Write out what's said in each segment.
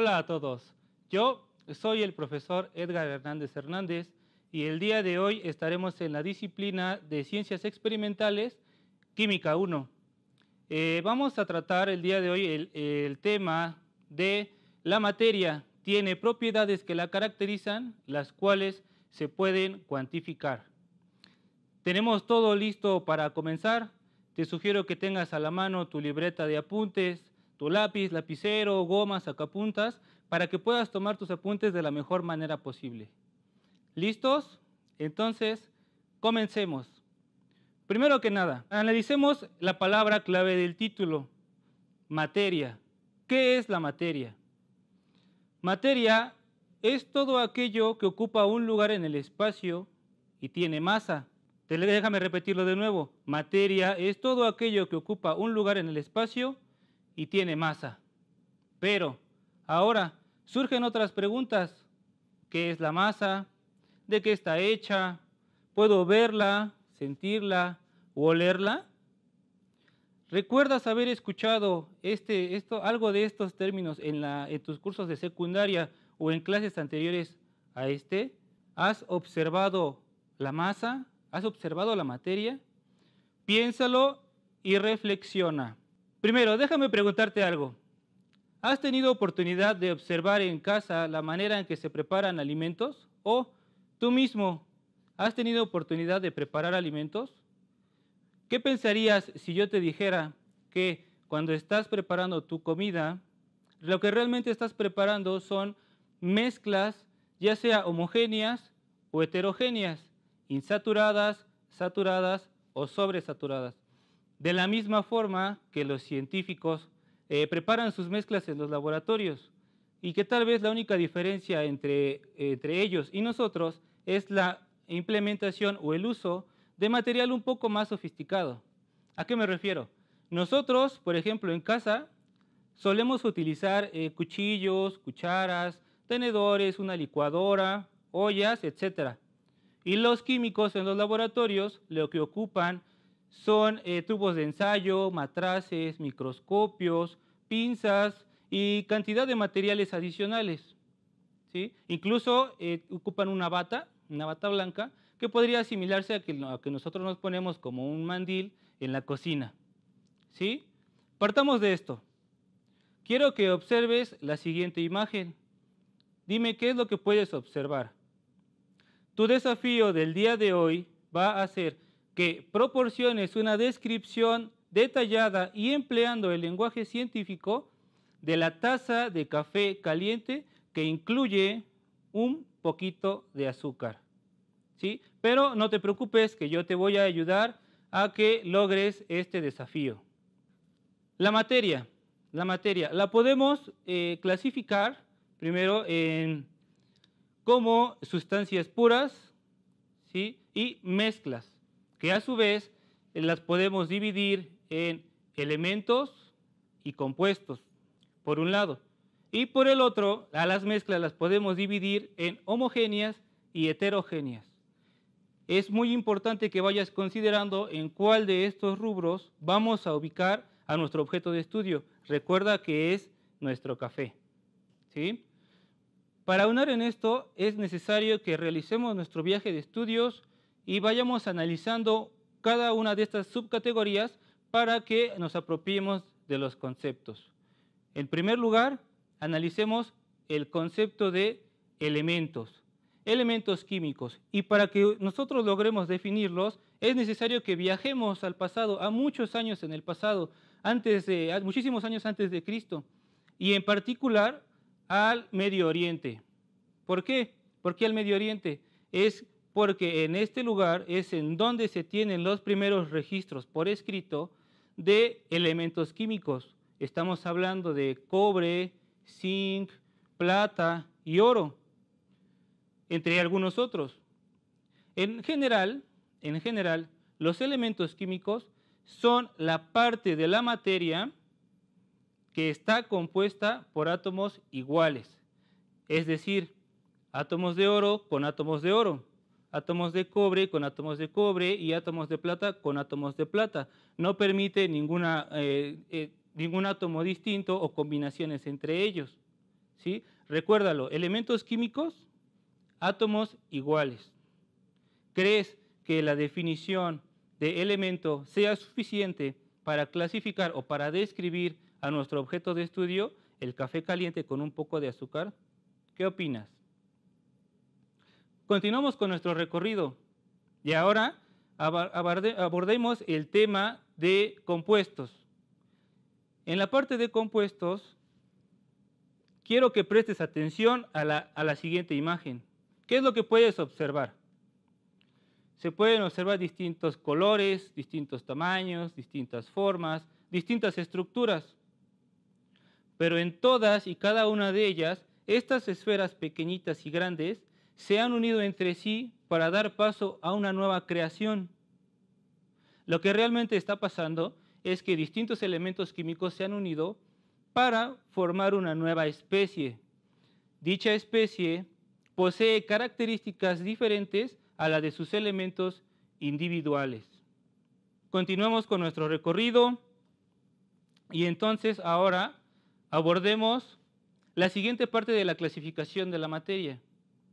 Hola a todos. Yo soy el profesor Edgar Hernández Hernández y el día de hoy estaremos en la disciplina de Ciencias Experimentales, Química 1. Eh, vamos a tratar el día de hoy el tema de la materia. Tiene propiedades que la caracterizan, las cuales se pueden cuantificar. Tenemos todo listo para comenzar. Te sugiero que tengas a la mano tu libreta de apuntes, tu lápiz, lapicero, goma, sacapuntas, para que puedas tomar tus apuntes de la mejor manera posible. ¿Listos? Entonces, comencemos. Primero que nada, analicemos la palabra clave del título, materia. ¿Qué es la materia? Materia es todo aquello que ocupa un lugar en el espacio y tiene masa. déjame repetirlo de nuevo. Materia es todo aquello que ocupa un lugar en el espacio y tiene masa. Pero ahora surgen otras preguntas. ¿Qué es la masa? ¿De qué está hecha? ¿Puedo verla, sentirla o olerla? ¿Recuerdas haber escuchado este, esto, algo de estos términos en, en tus cursos de secundaria o en clases anteriores a este? ¿Has observado la masa? ¿Has observado la materia? Piénsalo y reflexiona. Primero, déjame preguntarte algo. ¿Has tenido oportunidad de observar en casa la manera en que se preparan alimentos? ¿O tú mismo has tenido oportunidad de preparar alimentos? ¿Qué pensarías si yo te dijera que cuando estás preparando tu comida, lo que realmente estás preparando son mezclas, ya sea homogéneas o heterogéneas, insaturadas, saturadas o sobresaturadas? De la misma forma que los científicos eh, preparan sus mezclas en los laboratorios y que tal vez la única diferencia entre, ellos y nosotros es la implementación o el uso de material un poco más sofisticado. ¿A qué me refiero? Nosotros, por ejemplo, en casa solemos utilizar eh, cuchillos, cucharas, tenedores, una licuadora, ollas, etc. Y los químicos en los laboratorios lo que ocupan son eh, tubos de ensayo, matraces, microscopios, pinzas y cantidad de materiales adicionales. ¿sí? Incluso eh, ocupan una bata, una bata blanca, que podría asimilarse a que, que nosotros nos ponemos como un mandil en la cocina. ¿sí? Partamos de esto. Quiero que observes la siguiente imagen. Dime qué es lo que puedes observar. Tu desafío del día de hoy va a ser que proporciones una descripción detallada y empleando el lenguaje científico de la taza de café caliente que incluye un poquito de azúcar. ¿sí? Pero no te preocupes que yo te voy a ayudar a que logres este desafío. La materia, la materia, la podemos eh, clasificar primero en, como sustancias puras ¿sí? y mezclas que a su vez eh, las podemos dividir en elementos y compuestos, por un lado. Y por el otro, a las mezclas las podemos dividir en homogéneas y heterogéneas. Es muy importante que vayas considerando en cuál de estos rubros vamos a ubicar a nuestro objeto de estudio. Recuerda que es nuestro café. ¿sí? Para unir en esto es necesario que realicemos nuestro viaje de estudios y vayamos analizando cada una de estas subcategorías para que nos apropiemos de los conceptos. En primer lugar, analicemos el concepto de elementos, elementos químicos. Y para que nosotros logremos definirlos, es necesario que viajemos al pasado, a muchos años en el pasado, antes de, muchísimos años antes de Cristo, y en particular al Medio Oriente. ¿Por qué? Porque al Medio Oriente? Es porque en este lugar es en donde se tienen los primeros registros por escrito de elementos químicos. Estamos hablando de cobre, zinc, plata y oro, entre algunos otros. En general, en general, los elementos químicos son la parte de la materia que está compuesta por átomos iguales, es decir, átomos de oro con átomos de oro átomos de cobre con átomos de cobre y átomos de plata con átomos de plata. No permite ninguna, eh, eh, ningún átomo distinto o combinaciones entre ellos. ¿sí? Recuérdalo, elementos químicos, átomos iguales. ¿Crees que la definición de elemento sea suficiente para clasificar o para describir a nuestro objeto de estudio el café caliente con un poco de azúcar? ¿Qué opinas? Continuamos con nuestro recorrido y ahora abordemos el tema de compuestos. En la parte de compuestos, quiero que prestes atención a la, siguiente imagen. ¿Qué es lo que puedes observar? Se pueden observar distintos colores, distintos tamaños, distintas formas, distintas estructuras. Pero en todas y cada una de ellas, estas esferas pequeñitas y grandes se han unido entre sí para dar paso a una nueva creación. Lo que realmente está pasando es que distintos elementos químicos se han unido para formar una nueva especie. Dicha especie posee características diferentes a la de sus elementos individuales. Continuemos con nuestro recorrido y entonces ahora abordemos la siguiente parte de la clasificación de la materia.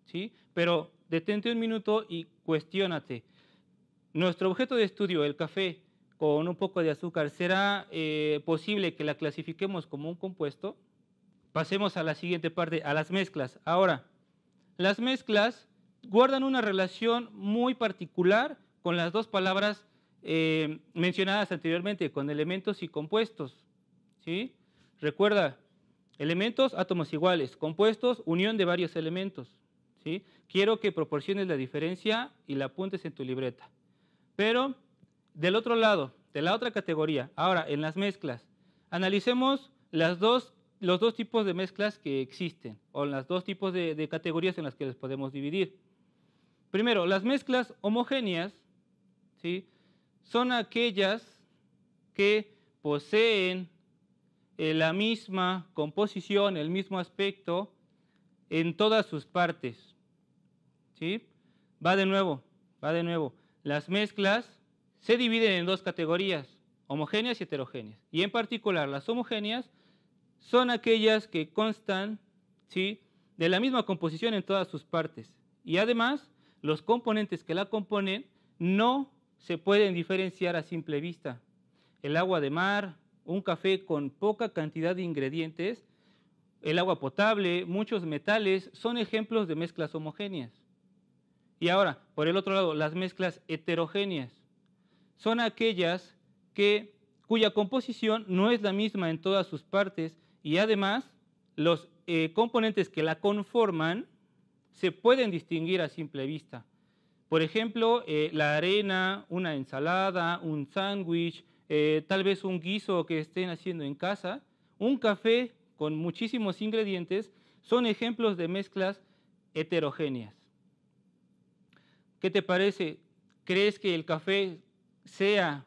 ¿sí? Pero detente un minuto y cuestiónate. Nuestro objeto de estudio, el café con un poco de azúcar, ¿será eh, posible que la clasifiquemos como un compuesto? Pasemos a la siguiente parte, a las mezclas. Ahora, las mezclas guardan una relación muy particular con las dos palabras eh, mencionadas anteriormente, con elementos y compuestos. ¿sí? Recuerda, elementos, átomos iguales, compuestos, unión de varios elementos. Quiero que proporciones la diferencia y la apuntes en tu libreta. Pero del otro lado, de la otra categoría, ahora en las mezclas, analicemos los dos tipos de mezclas que existen o los dos tipos de, categorías en las que les podemos dividir. Primero, las mezclas homogéneas son aquellas que poseen eh, la misma composición, el mismo aspecto en todas sus partes. Va de nuevo, va de nuevo. Las mezclas se dividen en dos categorías, homogéneas y heterogéneas. Y en particular, las homogéneas son aquellas que constan de la misma composición en todas sus partes. Y además, los componentes que la componen no se pueden diferenciar a simple vista. El agua de mar, un café con poca cantidad de ingredientes, el agua potable, muchos metales, son ejemplos de mezclas homogéneas. Y ahora, por el otro lado, las mezclas heterogéneas son aquellas que, cuya composición no es la misma en todas sus partes y además los eh, componentes que la conforman se pueden distinguir a simple vista. Por ejemplo, eh, la arena, una ensalada, un sándwich, eh, tal vez un guiso que estén haciendo en casa, un café con muchísimos ingredientes, son ejemplos de mezclas heterogéneas. ¿Qué te parece? ¿Crees que el café sea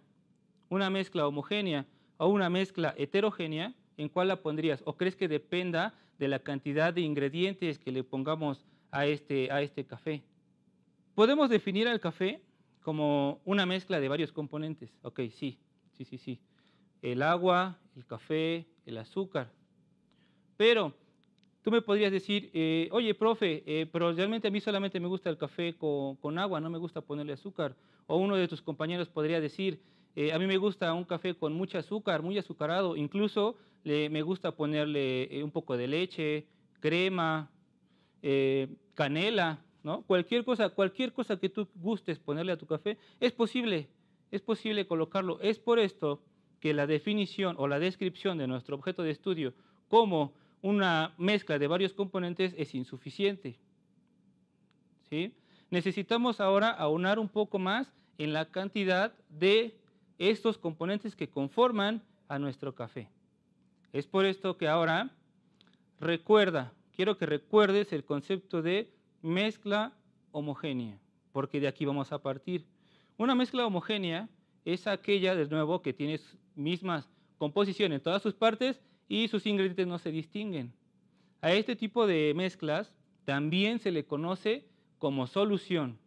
una mezcla homogénea o una mezcla heterogénea? ¿En cuál la pondrías? ¿O crees que dependa de la cantidad de ingredientes que le pongamos a este, a este café? ¿Podemos definir al café como una mezcla de varios componentes? Ok, sí, sí, sí, sí. El agua, el café, el azúcar. Pero Tú me podrías decir, eh, oye, profe, eh, pero realmente a mí solamente me gusta el café con, agua, no me gusta ponerle azúcar. O uno de tus compañeros podría decir, eh, a mí me gusta un café con mucho azúcar, muy azucarado, incluso me gusta ponerle un poco de leche, crema, canela, ¿no? Cualquier cosa, cualquier cosa que tú gustes ponerle a tu café, es posible, es posible colocarlo. Es por esto que la definición o la descripción de nuestro objeto de estudio como una mezcla de varios componentes es insuficiente. ¿sí? Necesitamos ahora aunar un poco más en la cantidad de estos componentes que conforman a nuestro café. Es por esto que ahora recuerda, quiero que recuerdes el concepto de mezcla homogénea, porque de aquí vamos a partir. Una mezcla homogénea es aquella, de nuevo, que tiene mismas composiciones en todas sus partes y sus ingredientes no se distinguen. A este tipo de mezclas también se le conoce como solución.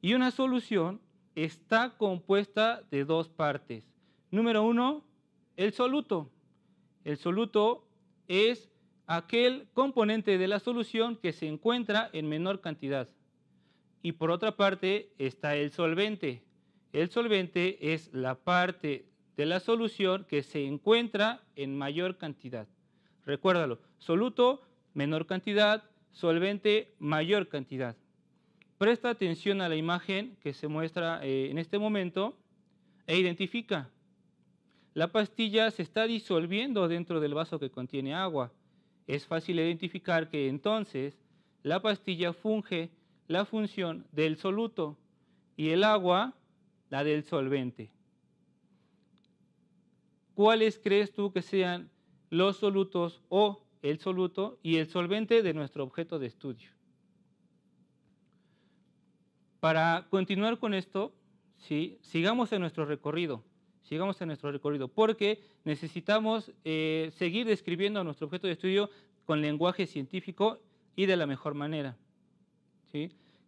Y una solución está compuesta de dos partes. Número uno, el soluto. El soluto es aquel componente de la solución que se encuentra en menor cantidad. Y por otra parte está el solvente. El solvente es la parte de la solución que se encuentra en mayor cantidad. Recuérdalo, soluto, menor cantidad, solvente, mayor cantidad. Presta atención a la imagen que se muestra eh, en este momento e identifica. La pastilla se está disolviendo dentro del vaso que contiene agua. Es fácil identificar que entonces la pastilla funge la función del soluto y el agua la del solvente cuáles crees tú que sean los solutos o el soluto y el solvente de nuestro objeto de estudio. Para continuar con esto, sigamos en nuestro recorrido, sigamos en nuestro recorrido, porque necesitamos eh, seguir describiendo nuestro objeto de estudio con lenguaje científico y de la mejor manera.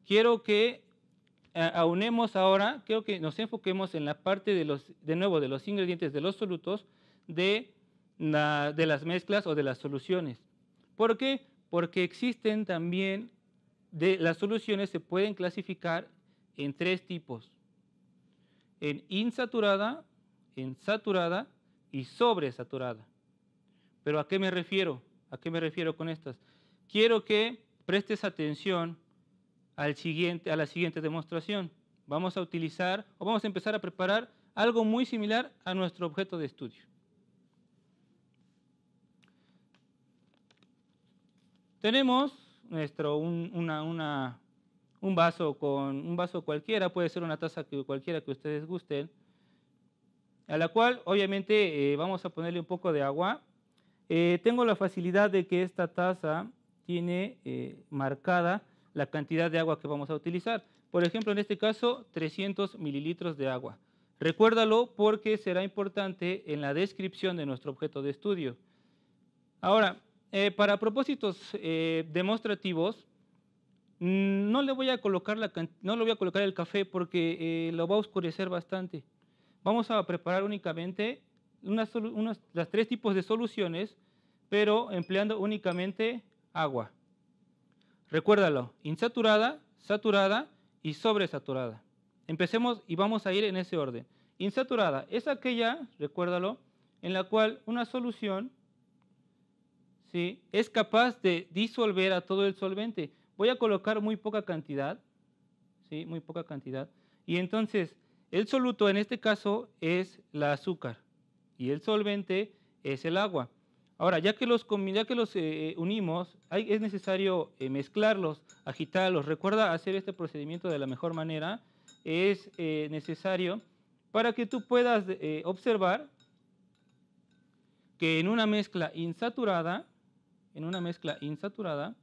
Quiero que aunemos ahora, creo que nos enfoquemos en la parte de los, de nuevo, de los ingredientes de los solutos de, de las mezclas o de las soluciones. ¿Por qué? Porque existen también, de, las soluciones se pueden clasificar en tres tipos. En insaturada, en saturada y sobresaturada. ¿Pero a qué me refiero? ¿A qué me refiero con estas? Quiero que prestes atención a la siguiente demostración. Vamos a utilizar o vamos a empezar a preparar algo muy similar a nuestro objeto de estudio. Tenemos nuestro, un, vaso con, un vaso cualquiera, puede ser una taza cualquiera que ustedes gusten, a la cual obviamente eh, vamos a ponerle un poco de agua. Eh, tengo la facilidad de que esta taza tiene eh, marcada la cantidad de agua que vamos a utilizar. Por ejemplo, en este caso, 300 mililitros de agua. Recuérdalo porque será importante en la descripción de nuestro objeto de estudio. Ahora, eh, para propósitos eh, demostrativos, mm, no le, voy a colocar la, no voy a colocar el café porque eh, lo va a oscurecer bastante. Vamos a preparar únicamente los las tres tipos de soluciones, pero empleando únicamente agua. Recuérdalo, insaturada, saturada y sobresaturada. Empecemos y vamos a ir en ese orden. Insaturada es aquella, recuérdalo, en la cual una solución ¿sí? es capaz de disolver a todo el solvente. Voy a colocar muy poca cantidad, ¿sí? muy poca cantidad. Y entonces el soluto en este caso es la azúcar y el solvente es el agua. Ahora, ya que los, ya que los eh, unimos, es necesario eh, mezclarlos, agitarlos. Recuerda hacer este procedimiento de la mejor manera. Es eh, necesario para que tú puedas observar que en una mezcla insaturada, en una mezcla insaturada,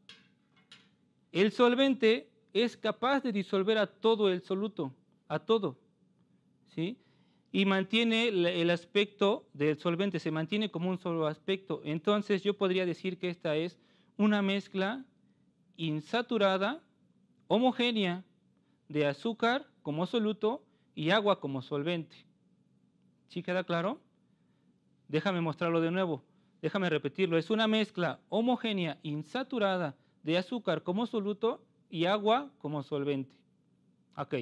el solvente es capaz de disolver a todo el soluto, a todo. ¿sí? y mantiene el aspecto del solvente, se mantiene como un solo aspecto. Entonces yo podría decir que esta es una mezcla insaturada, homogénea, de azúcar como soluto y agua como solvente. ¿Sí queda claro? Déjame mostrarlo de nuevo. Déjame repetirlo. Es una mezcla homogénea, insaturada, de azúcar como soluto y agua como solvente. Ok,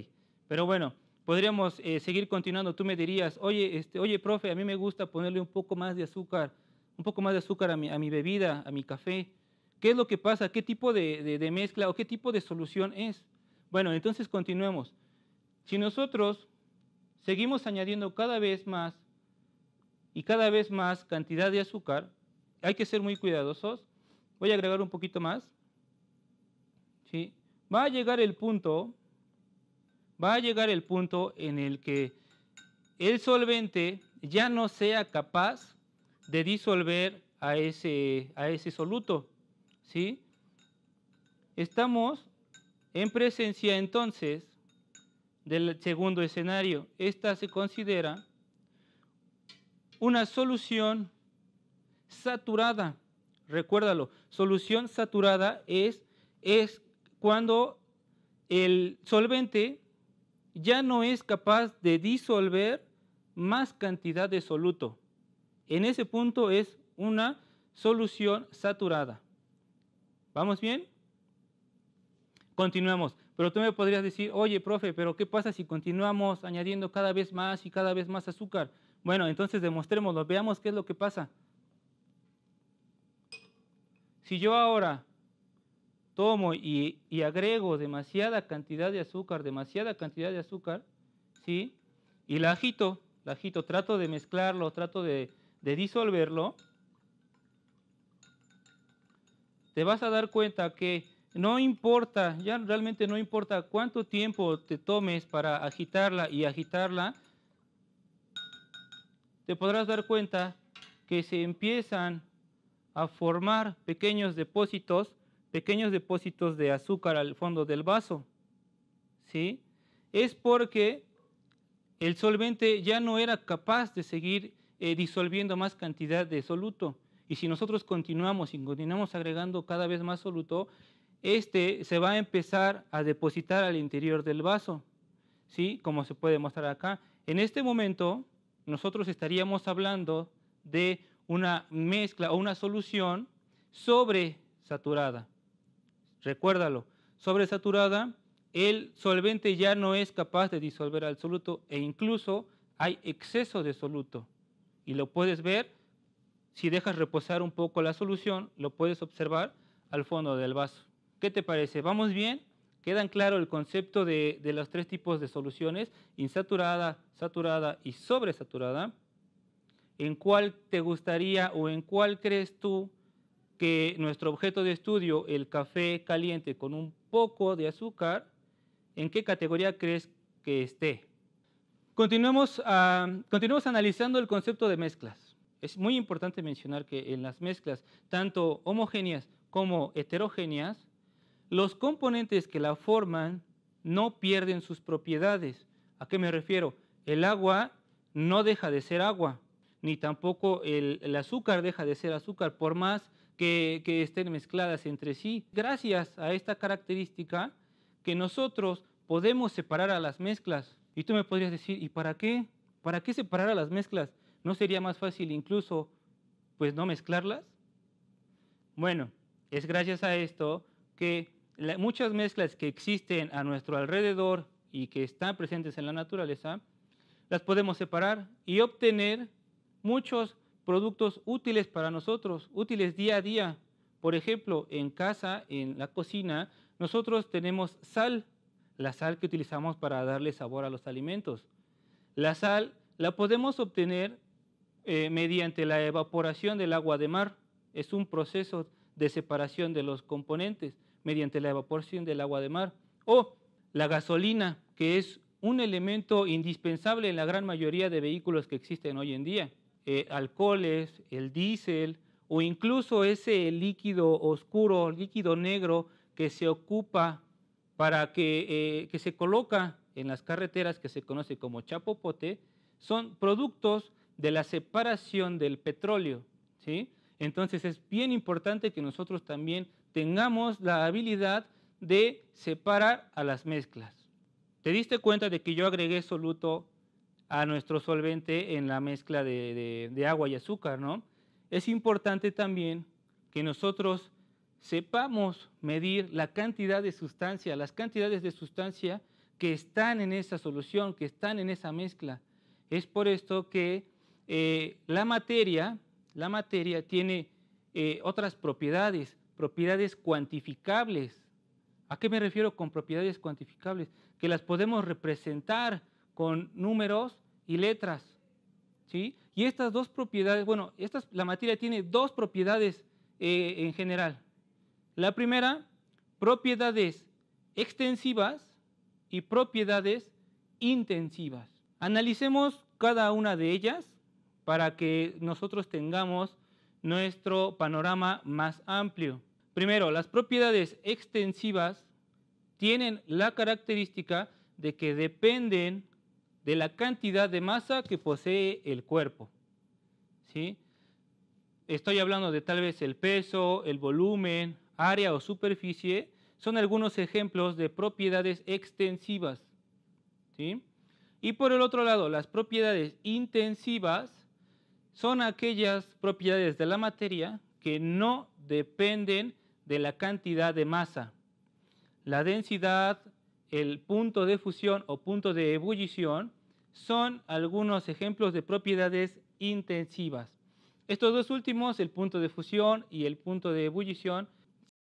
pero bueno, podríamos eh, seguir continuando. Tú me dirías, oye, este, oye, profe, a mí me gusta ponerle un poco más de azúcar, un poco más de azúcar a mi, bebida, a mi café. ¿Qué es lo que pasa? ¿Qué tipo de, mezcla o qué tipo de solución es? Bueno, entonces continuemos. Si nosotros seguimos añadiendo cada vez más y cada vez más cantidad de azúcar, hay que ser muy cuidadosos. Voy a agregar un poquito más. ¿Sí? Va a llegar el punto va a llegar el punto en el que el solvente ya no sea capaz de disolver a ese, a ese soluto. ¿sí? Estamos en presencia entonces del segundo escenario. Esta se considera una solución saturada. Recuérdalo, solución saturada es, es cuando el solvente ya no es capaz de disolver más cantidad de soluto. En ese punto es una solución saturada. ¿Vamos bien? Continuamos. Pero tú me podrías decir, oye, profe, pero ¿qué pasa si continuamos añadiendo cada vez más y cada vez más azúcar? Bueno, entonces demostrémoslo, veamos qué es lo que pasa. Si yo ahora tomo y, agrego demasiada cantidad de azúcar, demasiada cantidad de azúcar, ¿sí? Y la agito, la agito, trato de mezclarlo, trato de, de disolverlo, te vas a dar cuenta que no importa, ya realmente no importa cuánto tiempo te tomes para agitarla y agitarla, te podrás dar cuenta que se empiezan a formar pequeños depósitos pequeños depósitos de azúcar al fondo del vaso. ¿sí? Es porque el solvente ya no era capaz de seguir eh, disolviendo más cantidad de soluto. Y si nosotros continuamos y continuamos agregando cada vez más soluto, este se va a empezar a depositar al interior del vaso, ¿sí? como se puede mostrar acá. En este momento, nosotros estaríamos hablando de una mezcla o una solución sobresaturada. Recuérdalo, sobresaturada, el solvente ya no es capaz de disolver al soluto e incluso hay exceso de soluto. Y lo puedes ver si dejas reposar un poco la solución, lo puedes observar al fondo del vaso. ¿Qué te parece? ¿Vamos bien? ¿Quedan claro el concepto de, de los tres tipos de soluciones? Insaturada, saturada y sobresaturada. ¿En cuál te gustaría o en cuál crees tú que nuestro objeto de estudio, el café caliente con un poco de azúcar, ¿en qué categoría crees que esté? Continuemos, analizando el concepto de mezclas. Es muy importante mencionar que en las mezclas, tanto homogéneas como heterogéneas, los componentes que la forman no pierden sus propiedades. ¿A qué me refiero? El agua no deja de ser agua, ni tampoco el azúcar deja de ser azúcar, por más que, estén mezcladas entre sí. Gracias a esta característica que nosotros podemos separar a las mezclas. Y tú me podrías decir, ¿y para qué? ¿Para qué separar a las mezclas? ¿No sería más fácil incluso pues no mezclarlas? Bueno, es gracias a esto que muchas mezclas que existen a nuestro alrededor y que están presentes en la naturaleza, las podemos separar y obtener muchos productos útiles para nosotros, útiles día a día. Por ejemplo, en casa, en la cocina, nosotros tenemos sal, la sal que utilizamos para darle sabor a los alimentos. La sal la podemos obtener eh, mediante la evaporación del agua de mar. Es un proceso de separación de los componentes mediante la evaporación del agua de mar. O la gasolina, que es un elemento indispensable en la gran mayoría de vehículos que existen hoy en día. Eh, alcoholes, el diésel o incluso ese líquido oscuro, líquido negro que se ocupa para eh, que, se coloca en las carreteras que se conoce como chapopote, son productos de la separación del petróleo. ¿sí? Entonces es bien importante que nosotros también tengamos la habilidad de separar a las mezclas. ¿Te diste cuenta de que yo agregué soluto a nuestro solvente en la mezcla de, agua y azúcar, ¿no? Es importante también que nosotros sepamos medir la cantidad de sustancia, las cantidades de sustancia que están en esa solución, que están en esa mezcla. Es por esto que eh, la materia, la materia tiene eh, otras propiedades, propiedades cuantificables. ¿A qué me refiero con propiedades cuantificables? Que las podemos representar con números y letras. ¿sí? Y estas dos propiedades, bueno, estas, la materia tiene dos propiedades eh, en general. La primera, propiedades extensivas y propiedades intensivas. Analicemos cada una de ellas para que nosotros tengamos nuestro panorama más amplio. Primero, las propiedades extensivas tienen la característica de que dependen de la cantidad de masa que posee el cuerpo. ¿sí? Estoy hablando de tal vez el peso, el volumen, área o superficie. Son algunos ejemplos de propiedades extensivas. ¿sí? Y por el otro lado, las propiedades intensivas son aquellas propiedades de la materia que no dependen de la cantidad de masa. La densidad, el punto de fusión o punto de ebullición son algunos ejemplos de propiedades intensivas. Estos dos últimos, el punto de fusión y el punto de ebullición,